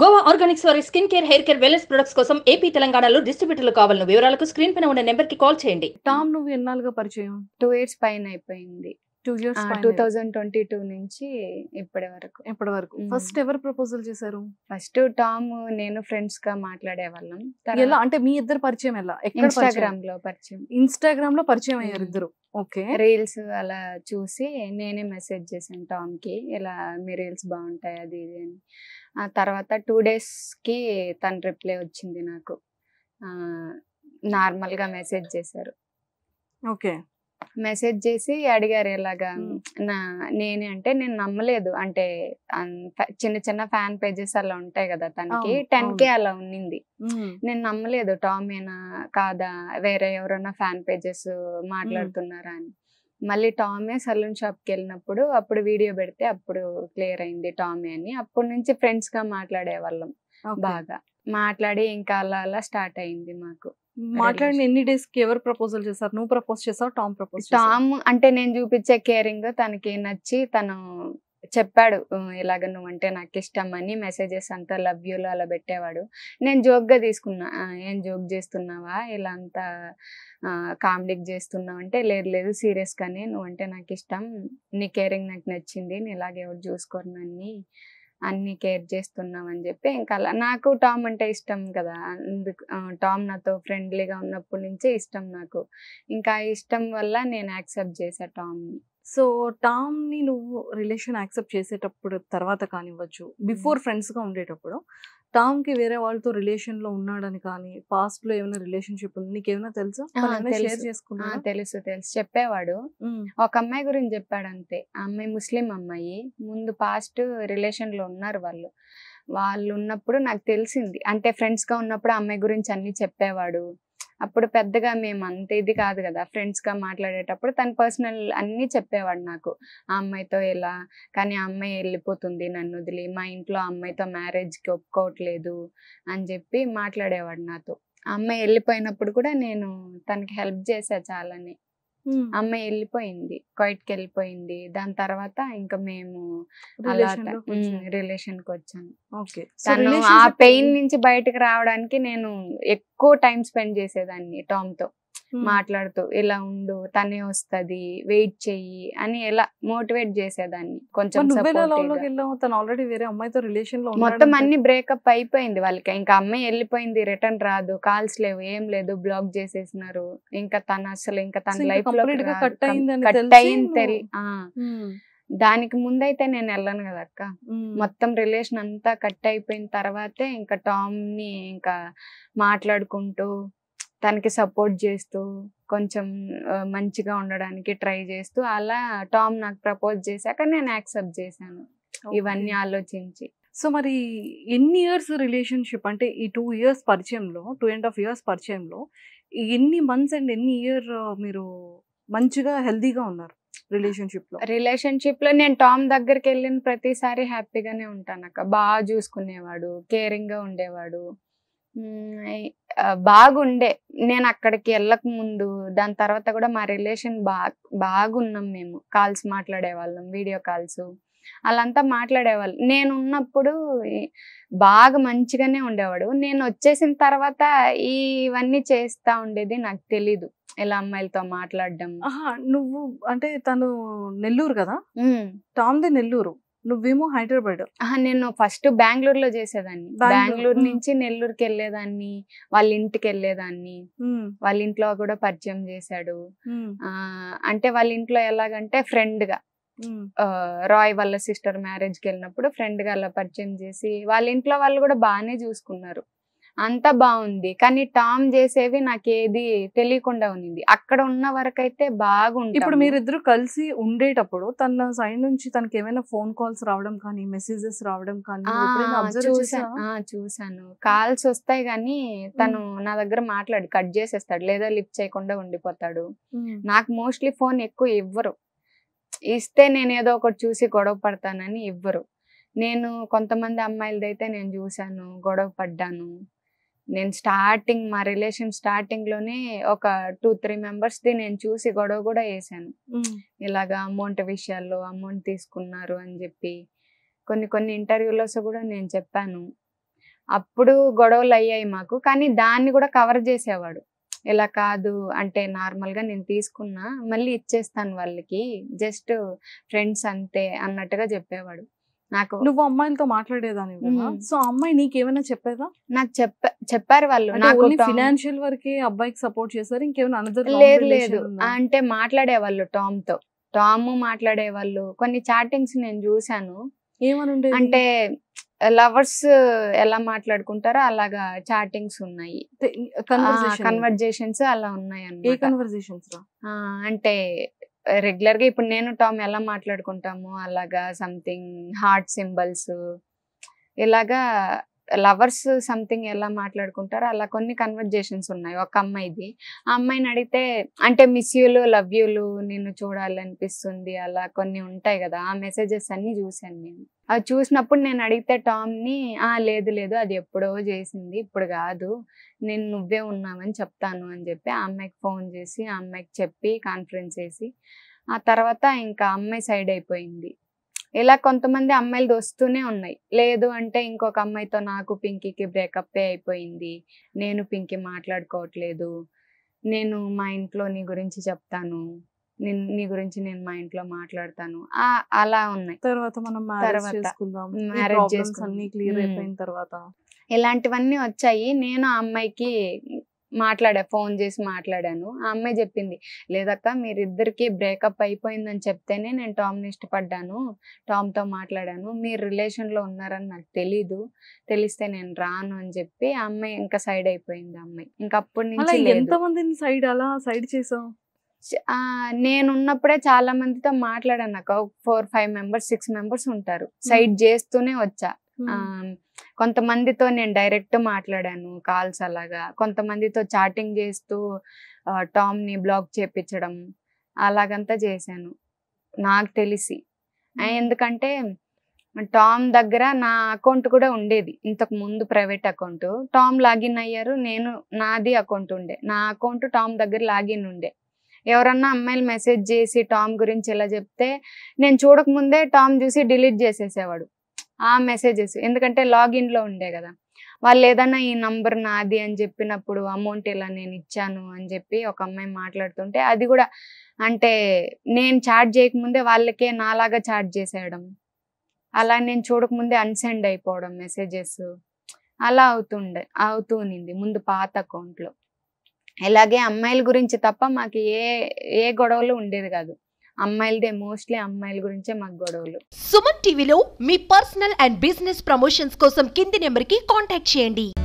Goa organics వారి skin care hair care wellness products కోసం AP తెలంగాణలో డిస్ట్రిబ్యూటర్లు కావాలను వివరాలకు స్క్రీన్ పైన ఉన్న నెంబర్ కి కాల్ చేయండి టామ్ నువ్వు ఎన్నాళ్ళుగా పరిచయం టూ ఇయర్స్ పైన అయిపోయింది two years two thousand twenty two నుంచి ఇప్పటి వరకు ఇప్పటి వరకు ఫస్ట్ ఎవరు ప్రపోజల్ చేశారు ఫస్ట్ టామ్ నేను ఫ్రెండ్స్ గా మాట్లాడే వాళ్ళం అంటే మీ ఇద్దరు పరిచయం ఎలా ఇన్స్టాగ్రామ్ లో పరిచయం ఇన్స్టాగ్రామ్ లో పరిచయం అయ్యారు ఇద్దరు ఓకే రీల్స్ అలా చూసి నేనే మెసేజ్ చేశాను టామ్ కి ఇలా మీ రీల్స్ బాగుంటాయి అది ఇది అని ఆ తర్వాత టూ డేస్కి తన రిప్లై వచ్చింది నాకు నార్మల్గా మెసేజ్ చేశారు ఓకే మెసేజ్ చేసి అడిగారు ఇలాగా నా నేను అంటే నేను నమ్మలేదు అంటే చిన్న చిన్న ఫ్యాన్ పేజెస్ అలా ఉంటాయి కదా తనకి టెన్ కే అలా ఉన్నింది నేను నమ్మలేదు టామేనా కాదా వేరే ఎవరైనా ఫ్యాన్ పేజెస్ మాట్లాడుతున్నారా అని మళ్ళీ టామే సలూన్ షాప్కి వెళ్ళినప్పుడు అప్పుడు వీడియో పెడితే అప్పుడు క్లియర్ అయింది టామే అని అప్పటి నుంచి ఫ్రెండ్స్గా వాళ్ళం బాగా మాట్లాడి ఇంకా అలా అలా స్టార్ట్ అయింది మాకు మాట్లాడిన ఎన్ని డేస్ కి ఎవరు ప్రపోజల్ చేశారు నువ్వు ప్రపోజ్ చేసావు టామ్ ప్రపోజ్ టామ్ అంటే నేను చూపించే కేరింగ్ తనకి నచ్చి తను చెప్పాడు ఇలాగ నువ్వు అంటే నాకు ఇష్టం అని మెసేజెస్ అంతా లవ్ యూలో అలా పెట్టేవాడు నేను జోక్గా తీసుకున్నా ఏం జోక్ చేస్తున్నావా ఇలా అంతా కామెడీకి చేస్తున్నావు అంటే లేదు లేదు సీరియస్గానే నువ్వంటే నాకు ఇష్టం నీ కేరింగ్ నాకు నచ్చింది నేను ఇలాగే ఎవరు చూసుకోరు నన్ను అన్ని కేర్ చేస్తున్నావు అని చెప్పి ఇంకా అలా నాకు టామ్ అంటే ఇష్టం కదా అందుకు టామ్ నాతో ఫ్రెండ్లీగా ఉన్నప్పటి నుంచే ఇష్టం నాకు ఇంకా ఇష్టం వల్ల నేను యాక్సెప్ట్ చేశాను టామ్ని సో టామ్ని నువ్వు రిలేషన్ యాక్సెప్ట్ చేసేటప్పుడు తర్వాత కానివ్వచ్చు బిఫోర్ ఫ్రెండ్స్గా ఉండేటప్పుడు టామ్కి వేరే వాళ్ళతో రిలేషన్లో ఉన్నాడని కానీ పాస్ట్లో ఏమైనా రిలేషన్షిప్ ఉంది నీకు ఏమైనా తెలుసా చేసుకున్నా తెలుసు తెలుసు చెప్పేవాడు ఒక అమ్మాయి గురించి చెప్పాడు అంతే ఆ అమ్మాయి ముస్లిం అమ్మాయి ముందు పాస్ట్ రిలేషన్లో ఉన్నారు వాళ్ళు వాళ్ళు ఉన్నప్పుడు నాకు తెలిసింది అంటే ఫ్రెండ్స్గా ఉన్నప్పుడు అమ్మాయి గురించి అన్ని చెప్పేవాడు అప్పుడు పెద్దగా మేము అంత ఇది కాదు కదా ఫ్రెండ్స్గా మాట్లాడేటప్పుడు తన పర్సనల్ అన్నీ చెప్పేవాడు నాకు ఆ అమ్మాయితో ఎలా కానీ ఆ అమ్మాయి వెళ్ళిపోతుంది నన్ను వదిలి మా ఇంట్లో అమ్మాయితో మ్యారేజ్కి ఒప్పుకోవట్లేదు అని చెప్పి మాట్లాడేవాడు నాతో ఆ అమ్మాయి వెళ్ళిపోయినప్పుడు కూడా నేను తనకి హెల్ప్ చేశా చాలానే అమ్మ వెళ్ళిపోయింది కి వెళ్ళిపోయింది దాని తర్వాత ఇంకా మేము అలా రిలేషన్ కి వచ్చాను తను ఆ పెయిన్ నుంచి బయటకు రావడానికి నేను ఎక్కువ టైం స్పెండ్ చేసేదాన్ని టామ్ తో మాట్లాడుతూ ఇలా ఉండు తనే వస్తది వెయిట్ చెయ్యి అని ఎలా మోటివేట్ చేసేదాన్ని కొంచెం ఆల్రెడీ వేరే అమ్మాయితో రిలేషన్ మొత్తం అన్ని బ్రేకప్ అయిపోయింది వాళ్ళకి ఇంకా అమ్మాయి వెళ్ళిపోయింది రిటర్న్ రాదు కాల్స్ లేవు ఏం లేదు బ్లాక్ చేసేసినారు ఇంకా తన అసలు ఇంకా తన లైఫ్ లో కట్ అయింది దానికి ముందైతే నేను వెళ్ళను కదా అక్క మొత్తం రిలేషన్ అంతా కట్ అయిపోయిన తర్వాతే ఇంకా టామ్ ని ఇంకా మాట్లాడుకుంటూ తనకి సపోర్ట్ చేస్తూ కొంచెం మంచిగా ఉండడానికి ట్రై చేస్తూ అలా టామ్ నాకు ప్రపోజ్ చేశాక నేను యాక్సెప్ట్ చేశాను ఇవన్నీ ఆలోచించి సో మరి ఎన్ని ఇయర్స్ రిలేషన్షిప్ అంటే ఈ టూ ఇయర్స్ పరిచయంలో టూ అండ్ హాఫ్ ఇయర్స్ పరిచయంలో ఎన్ని మంత్స్ అండ్ ఎన్ని ఇయర్ మీరు మంచిగా హెల్దీగా ఉన్నారు రిలేషన్షిప్ లో రిలేషన్షిప్ లో నేను టామ్ దగ్గరికి వెళ్ళిన ప్రతిసారి హ్యాపీగానే ఉంటాను అక్క బాగా చూసుకునేవాడు కేరింగ్ గా ఉండేవాడు బాగుండే నేను అక్కడికి వెళ్ళక ముందు దాని తర్వాత కూడా మా రిలేషన్ బాగా బాగున్నాం మేము కాల్స్ మాట్లాడేవాళ్ళం వీడియో కాల్స్ అలాంతా మాట్లాడేవాళ్ళు నేను ఉన్నప్పుడు బాగా మంచిగానే ఉండేవాడు నేను వచ్చేసిన తర్వాత ఇవన్నీ చేస్తా ఉండేది నాకు తెలీదు ఇలా అమ్మాయిలతో మాట్లాడడం నువ్వు అంటే తను నెల్లూరు కదా టామ్ది నెల్లూరు నువ్వేమో హైదరాబాద్ నేను ఫస్ట్ బెంగళూరు లో చేసేదాన్ని బెంగళూరు నుంచి నెల్లూరుకి వెళ్లేదాన్ని వాళ్ళ ఇంటికి వెళ్లేదాన్ని వాళ్ళ ఇంట్లో కూడా పరిచయం చేశాడు అంటే వాళ్ళ ఇంట్లో ఎలాగంటే ఫ్రెండ్ గా రాయ్ వాళ్ళ సిస్టర్ మ్యారేజ్ కి వెళ్ళినప్పుడు ఫ్రెండ్ గా అలా పరిచయం చేసి వాళ్ళ ఇంట్లో వాళ్ళు కూడా బాగానే చూసుకున్నారు అంత బాగుంది కానీ టామ్ చేసేవి నాకు ఏది తెలియకుండా ఉన్నింది అక్కడ ఉన్న వరకైతే బాగుంది ఇప్పుడు మీరిద్దరు కలిసి ఉండేటప్పుడు తన సైడ్ నుంచి తనకి ఏమైనా ఫోన్ కాల్స్ రావడం కానీ మెసేజెస్ రావడం కానీ చూసాను కాల్స్ వస్తాయి కానీ తను నా దగ్గర మాట్లాడు కట్ చేసేస్తాడు లేదా లిఫ్ట్ చేయకుండా ఉండిపోతాడు నాకు మోస్ట్లీ ఫోన్ ఎక్కువ ఇవ్వరు ఇస్తే నేను ఏదో ఒకటి చూసి గొడవ పడతానని ఇవ్వరు నేను కొంతమంది అమ్మాయిలదైతే నేను చూశాను గొడవ పడ్డాను నేను స్టార్టింగ్ మా రిలేషన్ స్టార్టింగ్ లోనే ఒక టూ త్రీ మెంబర్స్ ది నేను చూసి గొడవ కూడా వేసాను ఇలాగా అమౌంట్ విషయాల్లో అమౌంట్ తీసుకున్నారు అని చెప్పి కొన్ని కొన్ని ఇంటర్వ్యూలో కూడా నేను చెప్పాను అప్పుడు గొడవలు అయ్యాయి మాకు కానీ దాన్ని కూడా కవర్ చేసేవాడు ఇలా కాదు అంటే నార్మల్గా నేను తీసుకున్నా మళ్ళీ ఇచ్చేస్తాను వాళ్ళకి జస్ట్ ఫ్రెండ్స్ అంతే అన్నట్టుగా చెప్పేవాడు నాకు నువ్వు అమ్మాయిలతో మాట్లాడేదాని సో అమ్మాయి నీకేమైనా చెప్పేదా నాకు చెప్ప చెప్పారు వాళ్ళు నాకు ఫినాన్షియల్ వరకే అబ్బాయికి సపోర్ట్ చేశారు ఇంకేమైనా అనదర్ లేదు లేదు అంటే మాట్లాడేవాళ్ళు టామ్ తో టామ్ మాట్లాడేవాళ్ళు కొన్ని చాటింగ్స్ నేను చూశాను ఏమనుండే అంటే లవర్స్ ఎలా మాట్లాడుకుంటారో అలాగా చాటింగ్స్ ఉన్నాయి కన్వర్జేషన్స్ అలా ఉన్నాయి అంటే రెగ్యులర్ గా ఇప్పుడు నేను టామ్ ఎలా మాట్లాడుకుంటాము అలాగా సంథింగ్ హార్ట్ సింబల్స్ ఇలాగా లవర్స్ సంథింగ్ ఎలా మాట్లాడుకుంటారో అలా కొన్ని కన్వర్జేషన్స్ ఉన్నాయి ఒక అమ్మాయిది ఆ అమ్మాయిని అడిగితే అంటే మిస్యూలు లవ్ యూలు నిన్ను చూడాలనిపిస్తుంది అలా కొన్ని ఉంటాయి కదా ఆ మెసేజెస్ అన్ని చూశాను నేను అవి చూసినప్పుడు నేను అడిగితే టామ్ని ఆ లేదు లేదు అది ఎప్పుడో చేసింది ఇప్పుడు కాదు నేను నువ్వే ఉన్నామని చెప్తాను అని చెప్పి ఆ అమ్మాయికి ఫోన్ చేసి ఆ అమ్మాయికి చెప్పి కాన్ఫరెన్స్ చేసి ఆ తర్వాత ఇంకా అమ్మాయి సైడ్ అయిపోయింది ఇలా కొంతమంది అమ్మాయిలు దొస్తూనే ఉన్నాయి లేదు అంటే ఇంకొక అమ్మాయితో నాకు పింకీకి బ్రేకప్ అయిపోయింది నేను పింకీ మాట్లాడుకోవట్లేదు నేను మా ఇంట్లో నీ గురించి చెప్తాను నీ గురించి నేను మా ఇంట్లో మాట్లాడతాను అలా ఉన్నాయి తర్వాత మనం మ్యారేజ్ చేసుకుందాం క్లియర్ అయిపోయిన తర్వాత ఇలాంటివన్నీ వచ్చాయి నేను ఆ అమ్మాయికి మాట్లాడా ఫోన్ చేసి మాట్లాడాను ఆ అమ్మాయి చెప్పింది లేదక్క మీరిద్దరికి బ్రేకప్ అయిపోయిందని చెప్తేనే నేను టామ్ని ఇష్టపడ్డాను టామ్తో మాట్లాడాను మీరు రిలేషన్లో ఉన్నారని నాకు తెలీదు తెలిస్తే నేను రాను అని చెప్పి ఆ అమ్మాయి ఇంకా సైడ్ అయిపోయింది అమ్మాయి ఇంకా అప్పటి నుంచి ఎంతమందిని సైడ్ అలా సైడ్ చేసావు నేనున్నప్పుడే చాలా మందితో మాట్లాడాను ఒక four five members six members ఉంటారు సైడ్ చేస్తూనే వచ్చా కొంతమందితో నేను డైరెక్ట్ మాట్లాడాను కాల్స్ అలాగా కొంతమందితో చాటింగ్ చేస్తూ టామ్ ని బ్లాక్ చేపించడం అలాగంతా చేశాను నాకు తెలిసి ఎందుకంటే టామ్ దగ్గర నా అకౌంట్ కూడా ఉండేది ఇంతకు ముందు ప్రైవేట్ అకౌంట్ టామ్ లాగిన్ అయ్యారు నేను నాది అకౌంట్ ఉండే నా అకౌంట్ టామ్ దగ్గర లాగిన్ ఉండే ఎవరన్నా అమ్మాయిలు మెసేజ్ చేసి టామ్ గురించి ఎలా చెప్తే నేను చూడకముందే టామ్ చూసి డిలీట్ చేసేసేవాడు ఆ మెసేజెస్ ఎందుకంటే లాగిన్లో ఉండే కదా వాళ్ళు ఏదైనా ఈ నంబర్ నాది అని చెప్పినప్పుడు అమౌంట్ ఇలా నేను ఇచ్చాను అని చెప్పి ఒక అమ్మాయి మాట్లాడుతుంటే అది కూడా అంటే నేను చార్జ్ చేయకముందే వాళ్ళకే నాలాగా చార్జ్ చేసేయడం అలా నేను చూడకముందే అన్సెండ్ అయిపోవడం మెసేజెస్ అలా అవుతుండే అవుతూ ఉన్నింది ముందు పాత అకౌంట్లో ఇలాగే అమ్మాయిల గురించి తప్ప మాకు ఏ ఏ గొడవలు ఉండేది కాదు అమ్మాయిలదే మోస్ట్లీ అమ్మాయిల గురించే మాకు గొడవలు సుమన్ టీవీలో మీ పర్సనల్ అండ్ బిజినెస్ ప్రమోషన్స్ కోసం కింది నెంబర్కి కాంటాక్ట్ చేయండి